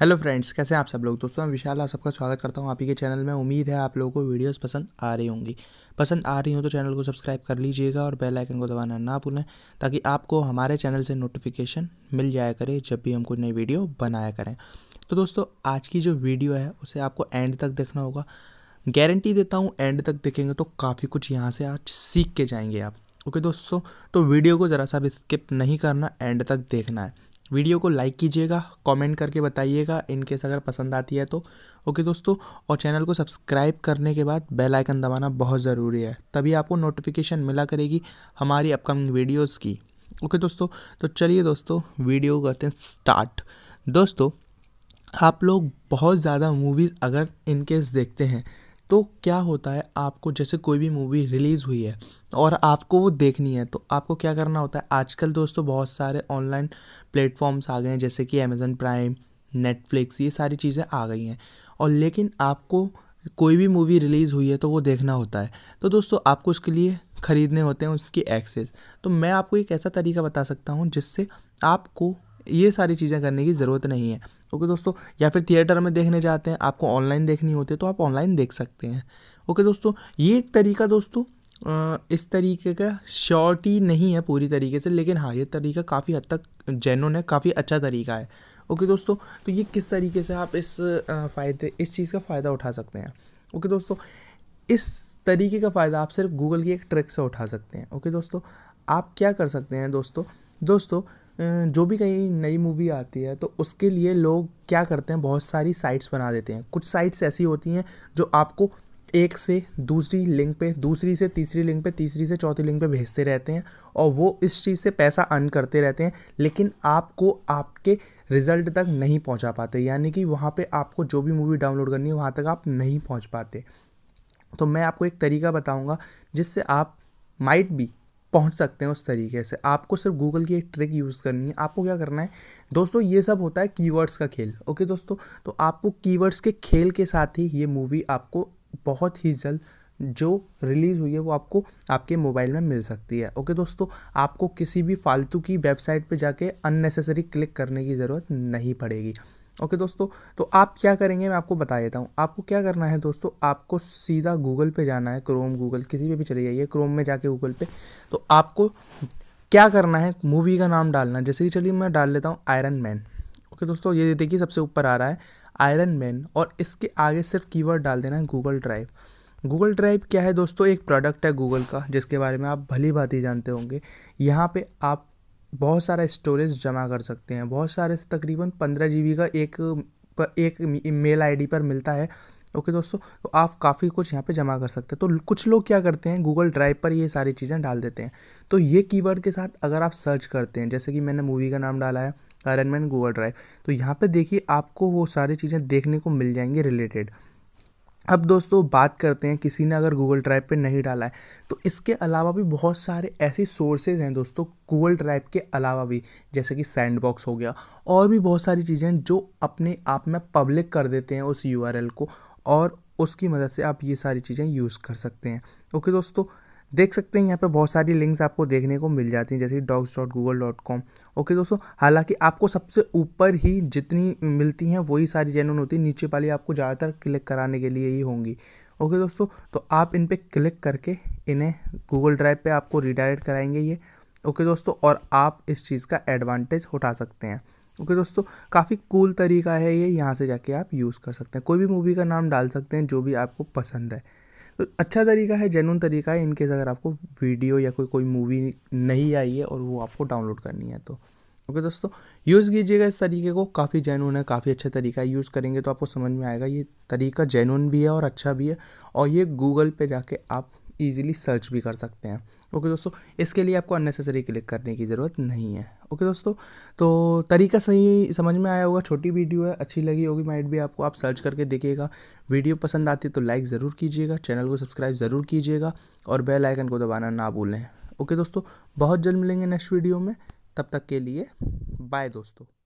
hello friends कैसे हैं आप सब लोग दोस्तों मैं विशाल आप सबका स्वागत करता हूं आप ही के चैनल में उम्मीद है आप लोगों को वीडियोस पसंद आ रही होंगी पसंद आ रही हो तो चैनल को सब्सक्राइब कर लीजिएगा और बेल आइकन को दबाना ना भूलें ताकि आपको हमारे चैनल से नोटिफिकेशन मिल जाया करे जब भी हम कोई नई वीडियो बनाया करें तो दोस्तों आज की जो वीडियो है उसे आपको एंड तक देखना होगा गारंटी देता हूँ एंड तक देखेंगे तो काफ़ी कुछ यहाँ से आज सीख के जाएंगे आप ओके दोस्तों तो वीडियो को ज़रा सा भी स्किप नहीं करना एंड तक देखना है वीडियो को लाइक कीजिएगा कमेंट करके बताइएगा केस अगर पसंद आती है तो ओके दोस्तों और चैनल को सब्सक्राइब करने के बाद बेल आइकन दबाना बहुत ज़रूरी है तभी आपको नोटिफिकेशन मिला करेगी हमारी अपकमिंग वीडियोस की ओके दोस्तों तो चलिए दोस्तों वीडियो करते हैं स्टार्ट दोस्तों आप लोग बहुत ज़्यादा मूवीज़ अगर इनकेस देखते हैं तो क्या होता है आपको जैसे कोई भी मूवी रिलीज़ हुई है और आपको वो देखनी है तो आपको क्या करना होता है आजकल दोस्तों बहुत सारे ऑनलाइन प्लेटफॉर्म्स आ गए हैं जैसे कि अमेज़न प्राइम नेटफ्लिक्स ये सारी चीज़ें आ गई हैं और लेकिन आपको कोई भी मूवी रिलीज़ हुई है तो वो देखना होता है तो दोस्तों आपको उसके लिए ख़रीदने होते हैं उसकी एक्सेस तो मैं आपको एक ऐसा तरीका बता सकता हूँ जिससे आपको ये सारी चीज़ें करने की ज़रूरत नहीं है ओके दोस्तों या फिर थिएटर में देखने जाते हैं आपको ऑनलाइन देखनी होती है तो आप ऑनलाइन देख सकते हैं ओके दोस्तों ये एक तरीका दोस्तों इस तरीके का शॉर्टी नहीं है पूरी तरीके से लेकिन हाँ ये तरीका काफ़ी हद तक जेनुन है काफ़ी अच्छा तरीका है ओके दोस्तों तो ये किस तरीके से आप इस फ़ायदे इस चीज़ का फ़ायदा उठा सकते हैं ओके दोस्तों इस तरीके का फ़ायदा आप सिर्फ गूगल की एक ट्रिक से उठा सकते हैं ओके दोस्तों आप क्या कर सकते हैं दोस्तों दोस्तों जो भी कहीं नई मूवी आती है तो उसके लिए लोग क्या करते हैं बहुत सारी साइट्स बना देते हैं कुछ साइट्स ऐसी होती हैं जो आपको एक से दूसरी लिंक पे दूसरी से तीसरी लिंक पे तीसरी से चौथी लिंक पे भेजते रहते हैं और वो इस चीज़ से पैसा अर्न करते रहते हैं लेकिन आपको आपके रिज़ल्ट तक नहीं पहुंचा पाते यानी कि वहाँ पे आपको जो भी मूवी डाउनलोड करनी है वहाँ तक आप नहीं पहुंच पाते तो मैं आपको एक तरीका बताऊँगा जिससे आप माइट भी पहुंच सकते हैं उस तरीके से आपको सिर्फ गूगल की एक ट्रिक यूज़ करनी है आपको क्या करना है दोस्तों ये सब होता है कीवर्ड्स का खेल ओके दोस्तों तो आपको कीवर्ड्स के खेल के साथ ही ये मूवी आपको बहुत ही जल्द जो रिलीज़ हुई है वो आपको आपके मोबाइल में मिल सकती है ओके दोस्तों आपको किसी भी फालतू की वेबसाइट पे जाके अननेसेसरी क्लिक करने की ज़रूरत नहीं पड़ेगी ओके दोस्तों तो आप क्या करेंगे मैं आपको बता देता हूँ आपको क्या करना है दोस्तों आपको सीधा गूगल पे जाना है क्रोम गूगल किसी पे भी चले जाइए क्रोम में जाके गूगल पे तो आपको क्या करना है मूवी का नाम डालना जैसे कि चलिए मैं डाल लेता हूँ आयरन मैन ओके दोस्तों ये देखिए सबसे ऊपर आ रहा है आयरन मैन और इसके आगे सिर्फ कीवर्ड डाल देना है गूगल ड्राइव गूगल ड्राइव क्या है दोस्तों एक प्रोडक्ट है गूगल का जिसके बारे में आप भली भांति जानते होंगे यहाँ पे आप बहुत सारा स्टोरेज जमा कर सकते हैं बहुत सारे तकरीबन पंद्रह जी का एक पर एक मेल आईडी पर मिलता है ओके दोस्तों तो आप काफ़ी कुछ यहाँ पे जमा कर सकते हैं तो कुछ लोग क्या करते हैं गूगल ड्राइव पर ये सारी चीज़ें डाल देते हैं तो ये कीवर्ड के साथ अगर आप सर्च करते हैं जैसे कि मैंने मूवी का नाम डाला है आयरन मैन गूगल ड्राइव तो यहाँ पे देखिए आपको वो सारी चीज़ें देखने को मिल जाएंगी रिलेटेड अब दोस्तों बात करते हैं किसी ने अगर गूगल ड्राइव पे नहीं डाला है तो इसके अलावा भी बहुत सारे ऐसे सोर्सेज हैं दोस्तों गूगल ड्राइव के अलावा भी जैसे कि सैंडबॉक्स हो गया और भी बहुत सारी चीज़ें जो अपने आप में पब्लिक कर देते हैं उस यू को और उसकी मदद से आप ये सारी चीज़ें यूज़ कर सकते हैं ओके दोस्तों देख सकते हैं यहाँ पे बहुत सारी लिंक्स आपको देखने को मिल जाती हैं जैसे dogs dot Google dot com okay दोस्तों हालांकि आपको सबसे ऊपर ही जितनी मिलती हैं वही सारी जेनुअन होती है नीचे वाली आपको ज़्यादातर क्लिक कराने के लिए ही होंगी ओके दोस्तों तो आप इन पर क्लिक करके इन्हें गूगल ड्राइव पर आपको रिडायरेक्ट कराएंगे ये ओके दोस्तों और आप इस चीज़ का एडवांटेज उठा सकते हैं ओके दोस्तों काफ़ी कूल तरीका है ये यहाँ से जाके आप यूज़ कर सकते हैं कोई भी मूवी का नाम डाल सकते हैं जो भी आपको पसंद है तो अच्छा तरीका है जेनून तरीका है इनकेस अगर आपको वीडियो या कोई कोई मूवी नहीं आई है और वो आपको डाउनलोड करनी है तो ओके okay, दोस्तों यूज़ कीजिएगा इस तरीके को काफ़ी जेनून है काफ़ी अच्छा तरीका है यूज़ करेंगे तो आपको समझ में आएगा ये तरीका जेनून भी है और अच्छा भी है और ये गूगल पे जाके आप ईजिली सर्च भी कर सकते हैं ओके दोस्तों इसके लिए आपको अननेसेसरी क्लिक करने की ज़रूरत नहीं है ओके दोस्तों तो तरीका सही समझ में आया होगा छोटी वीडियो है अच्छी लगी होगी माइट भी आपको आप सर्च करके देखिएगा वीडियो पसंद आती तो लाइक ज़रूर कीजिएगा चैनल को सब्सक्राइब ज़रूर कीजिएगा और बेल आइकन को दबाना ना भूलें ओके दोस्तों बहुत जल्द मिलेंगे नेक्स्ट वीडियो में तब तक के लिए बाय दोस्तों